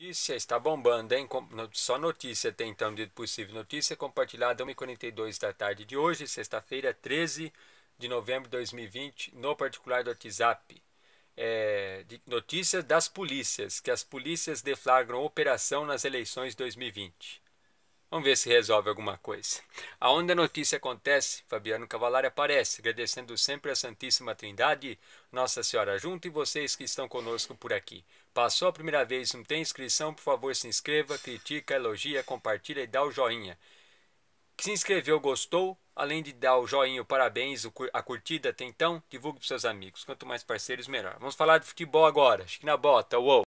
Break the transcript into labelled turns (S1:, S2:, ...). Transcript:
S1: Notícia está bombando, hein? Só notícia tem então de possível notícia compartilhada 1h42 da tarde de hoje, sexta-feira, 13 de novembro de 2020, no particular do WhatsApp. É, notícias das polícias, que as polícias deflagram operação nas eleições 2020. Vamos ver se resolve alguma coisa. Aonde a notícia acontece, Fabiano Cavalari aparece, agradecendo sempre a Santíssima Trindade, Nossa Senhora junto e vocês que estão conosco por aqui. Passou a primeira vez, não tem inscrição, por favor se inscreva, critica, elogia, compartilha e dá o joinha. Que se inscreveu, gostou, além de dar o joinha, o parabéns, a curtida até então, divulgue para seus amigos. Quanto mais parceiros, melhor. Vamos falar de futebol agora. na Bota, uou!